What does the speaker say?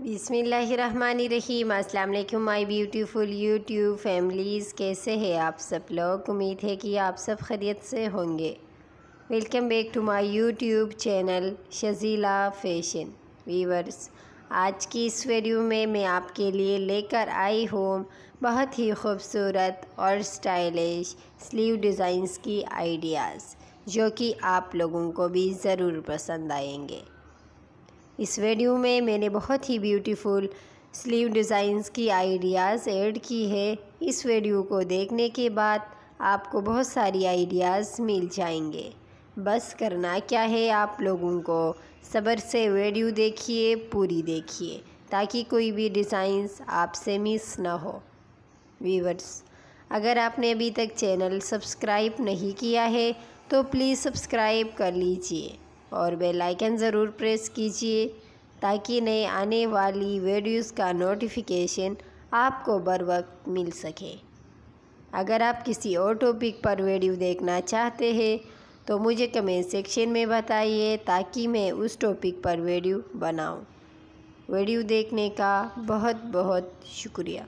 बिसमीम अल्लाम my beautiful YouTube families कैसे हैं आप सब लोग उम्मीद है कि आप सब खरीत से होंगे welcome back to my YouTube channel Shajeela fashion weavers आज की इस वीडियो में मैं आपके लिए लेकर आई हूँ बहुत ही खूबसूरत और स्टाइलिश स्लीव डिज़ाइंस की आइडियाज़ जो कि आप लोगों को भी ज़रूर पसंद आएंगे इस वीडियो में मैंने बहुत ही ब्यूटीफुल स्लीव डिज़ाइंस की आइडियाज़ ऐड की है इस वीडियो को देखने के बाद आपको बहुत सारी आइडियाज़ मिल जाएंगे बस करना क्या है आप लोगों को सब्र से वीडियो देखिए पूरी देखिए ताकि कोई भी डिज़ाइंस आपसे मिस ना हो वीवर्स अगर आपने अभी तक चैनल सब्सक्राइब नहीं किया है तो प्लीज़ सब्सक्राइब कर लीजिए और बेल आइकन ज़रूर प्रेस कीजिए ताकि नए आने वाली वीडियोस का नोटिफिकेशन आपको बर वक्त मिल सके अगर आप किसी और टॉपिक पर वीडियो देखना चाहते हैं तो मुझे कमेंट सेक्शन में बताइए ताकि मैं उस टॉपिक पर वीडियो बनाऊं। वीडियो देखने का बहुत बहुत शुक्रिया